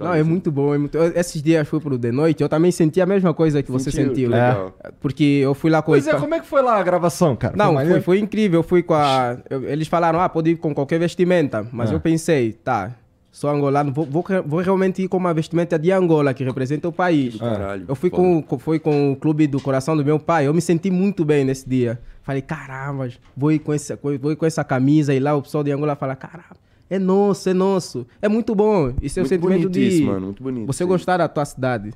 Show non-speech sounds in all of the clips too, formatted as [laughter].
Não, é muito bom. É muito... Esses dias foi pro The Noite, eu também senti a mesma coisa que você sentiu. Né? Legal. porque eu fui lá com Pois é, como é que foi lá a gravação, cara? Não, foi, foi, incrível. Eu fui com a. eles falaram, ah, pode ir com qualquer vestimenta. Mas é. eu pensei, tá, sou angolano, vou, vou, vou, realmente ir com uma vestimenta de Angola, que representa o país. Caralho, eu fui com, Foi com o clube do coração do meu pai, eu me senti muito bem nesse dia. Falei, caramba, vou ir com essa, vou ir com essa camisa e lá o pessoal de Angola fala, caramba. É nosso, é nosso. É muito bom. Isso é o sentimento de isso, mano, muito bonito. Você sim. gostar da tua cidade.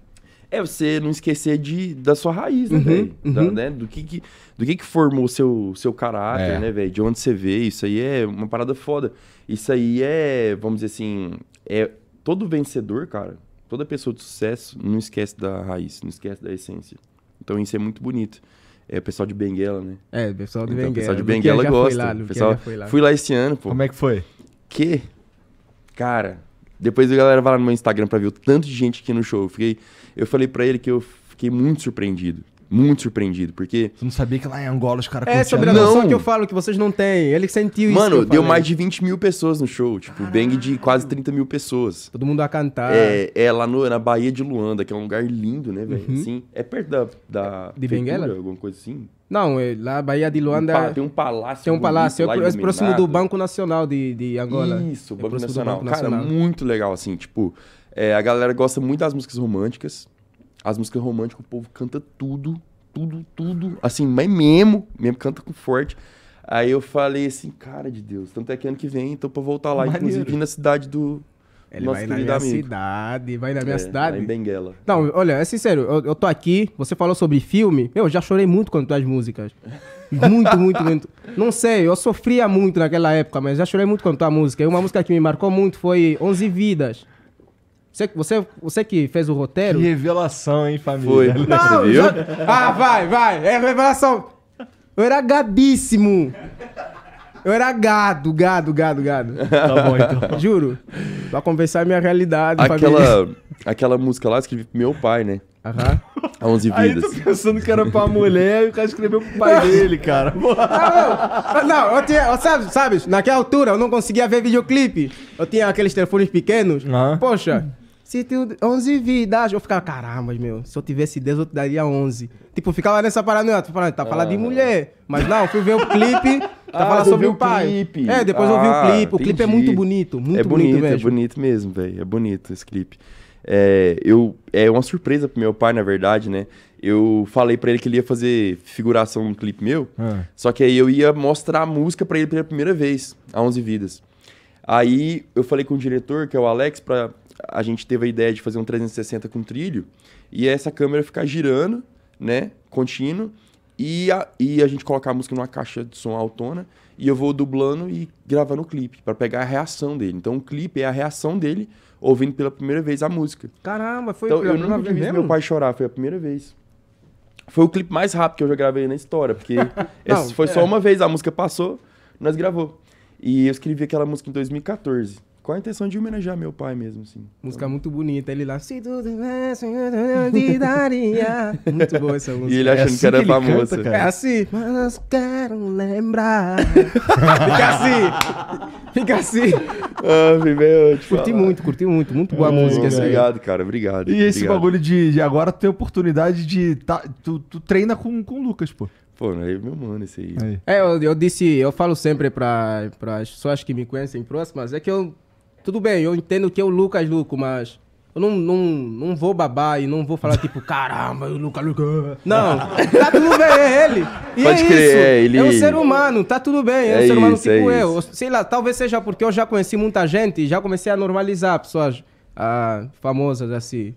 É você não esquecer de, da sua raiz, né, uhum, velho? Uhum. Né? Do, que, que, do que, que formou seu, seu caráter, é. né, velho? De onde você veio. Isso aí é uma parada foda. Isso aí é, vamos dizer assim, é todo vencedor, cara, toda pessoa de sucesso não esquece da raiz, não esquece da essência. Então isso é muito bonito. É o pessoal de Benguela, né? É, o pessoal de então, Benguela. O pessoal de Benguela gosta. Lá, pessoal... Fui lá esse ano, pô. Como é que foi? que, cara, depois a galera vai lá no meu Instagram pra ver o tanto de gente aqui no show. Eu, fiquei, eu falei pra ele que eu fiquei muito surpreendido muito surpreendido, porque. Você não sabia que lá em Angola os caras É sobre a noção que eu falo, que vocês não têm. Ele sentiu isso. Mano, deu falei. mais de 20 mil pessoas no show. Tipo, Caralho. bang de quase 30 mil pessoas. Todo mundo a cantar. É, é lá no, na Bahia de Luanda, que é um lugar lindo, né, velho? Uhum. Assim, é perto da. da é, de Benguela? Alguma coisa assim. Não, é, lá Bahia de Luanda. Um pa, é- tem um palácio. Tem um palácio. Bonito, é, é próximo do Banco Nacional de, de Angola. Isso, o é Banco, é Nacional. Banco Nacional. Cara, muito legal, assim, tipo. É, a galera gosta muito das músicas românticas. As músicas românticas, o povo canta tudo, tudo, tudo. Assim, mas mesmo, mesmo canta com forte. Aí eu falei assim, cara de Deus, tanto é que ano que vem, então pra voltar lá, Maneiro. inclusive na cidade do. Ele nosso vai na minha amigo. cidade, vai na minha é, cidade. em Benguela. Não, olha, é sincero, eu, eu, tô aqui, você falou sobre filme, eu já chorei muito quando tu as músicas. Muito, muito, muito. Não sei, eu sofria muito naquela época, mas já chorei muito quando a música. E uma música que me marcou muito foi 11 Vidas. Você, você, você que fez o roteiro. Que revelação, hein, família? Foi. Não, viu? Já... Ah, vai, vai. É revelação. Eu era gadíssimo. Eu era gado, gado, gado, gado. [laughs] Tá bom, então. Juro. Pra conversar a minha realidade, aquela, família. [laughs] Aquela música lá escrevi pro meu pai, né? Aham. Há 11 vidas. Aí tô pensando que era pra mulher e o cara escreveu pro pai dele, cara. não, não, eu tinha, eu, sabe, sabe, naquela altura eu não conseguia ver videoclipe. Eu tinha aqueles telefones pequenos. Uhum. Poxa, se tu 11 vidas. Eu ficava, caramba, meu, se eu tivesse 10, eu te daria 11. Tipo, ficava nessa paranoia, tu tipo, falando, tá falando ah. de mulher. Mas não, fui ver o clipe, [laughs] tá ah, falando sobre o pai. Clipe. É, depois ah, eu vi o ah, clipe. O entendi. clipe é muito bonito, é muito é bonito, bonito é mesmo. É bonito mesmo, velho. É bonito esse clipe. É, eu, é uma surpresa pro meu pai, na verdade, né? Eu falei para ele que ele ia fazer figuração no clipe meu, ah. só que aí eu ia mostrar a música para ele pela primeira vez, a 11 vidas. Aí eu falei com o diretor, que é o Alex, pra a gente teve a ideia de fazer um 360 com trilho e é essa câmera ficar girando, né, contínuo, e a, e a gente colocar a música numa caixa de som autona e eu vou dublando e gravando o clipe para pegar a reação dele. Então o clipe é a reação dele ouvindo pela primeira vez a música. Caramba, foi então, a primeira eu nunca vi meu pai chorar, foi a primeira vez. Foi o clipe mais rápido que eu já gravei na história, porque [laughs] Não, foi é. só uma vez a música passou, nós gravou. E eu escrevi aquela música em 2014 com a intenção de homenagear meu pai mesmo, assim. Música então, muito bonita, ele lá. Se tudo [laughs] daria. Muito boa essa música. E ele achando é assim que era que famoso. Canta, é assim. Mas quero lembrar. Fica assim. Fica assim. Ah, meu, curti falar. muito, curti muito. Muito boa a ah, música. Obrigado, cara. Obrigado. E obrigado. esse bagulho de, de agora ter oportunidade de. Tá, tu, tu treina com, com o Lucas, pô. Pô, não né, é meu mano esse aí. É, eu, eu disse, eu falo sempre para as pessoas que me conhecem próximas, é que eu tudo bem, eu entendo que é o Lucas Luco, mas eu não, não, não vou babar e não vou falar [laughs] tipo, caramba, o Lucas Luco. Não, tá tudo bem, é ele. E Pode é crer, isso. É, ele... é um ser humano, tá tudo bem, é, um é ser humano isso, tipo é eu. Isso. Sei lá, talvez seja porque eu já conheci muita gente e já comecei a normalizar pessoas ah, famosas assim.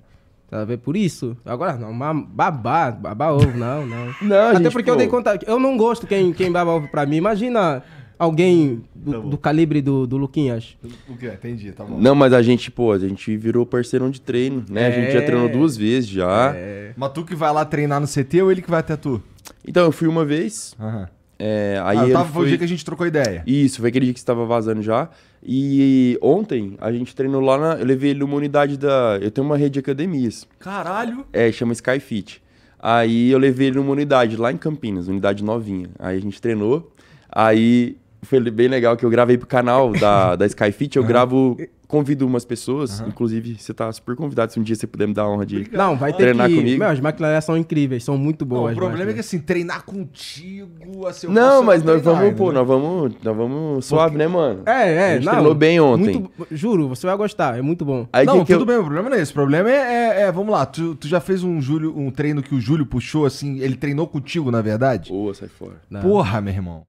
Talvez tá Por isso. Agora não, babá, babá ovo, não, não. não Até gente, porque pô. eu dei conta. Eu não gosto quem, quem baba ovo pra mim. Imagina alguém do, tá do calibre do, do Luquinhas. O que? Entendi, tá bom. Não, mas a gente, pô, a gente virou parceirão de treino, né? É... A gente já é. treinou duas vezes já. É... Mas tu que vai lá treinar no CT ou ele que vai até tu? Então, eu fui uma vez. Aham. É, ah, aí ah, eu tava, foi o dia que a gente trocou ideia. Isso, foi aquele dia que você tava vazando já. E ontem a gente treinou lá na. Eu levei ele numa unidade da. Eu tenho uma rede de academias. Caralho! É, chama Skyfit. Aí eu levei ele numa unidade lá em Campinas, unidade novinha. Aí a gente treinou. Aí foi bem legal que eu gravei pro canal da, [laughs] da Skyfit, eu gravo, convido umas pessoas, uhum. inclusive você tá super convidado se um dia você puder me dar a honra de Não, vai treinar que... comigo. Meu, as máquinas são incríveis, são muito boas. Não, o problema máquinas. é que assim, treinar contigo, assim, Não, mas não nós vamos, pô, nós vamos, nós vamos suave, Porque... né, mano? É, é, a gente não, treinou bem ontem. Muito... juro, você vai gostar, é muito bom. Aí, não, que tudo que eu... bem, o problema não é esse, o problema é, é, é vamos lá, tu, tu, já fez um Júlio, um treino que o Júlio puxou assim, ele treinou contigo, na verdade? Boa, sai fora. Não. Porra, meu irmão.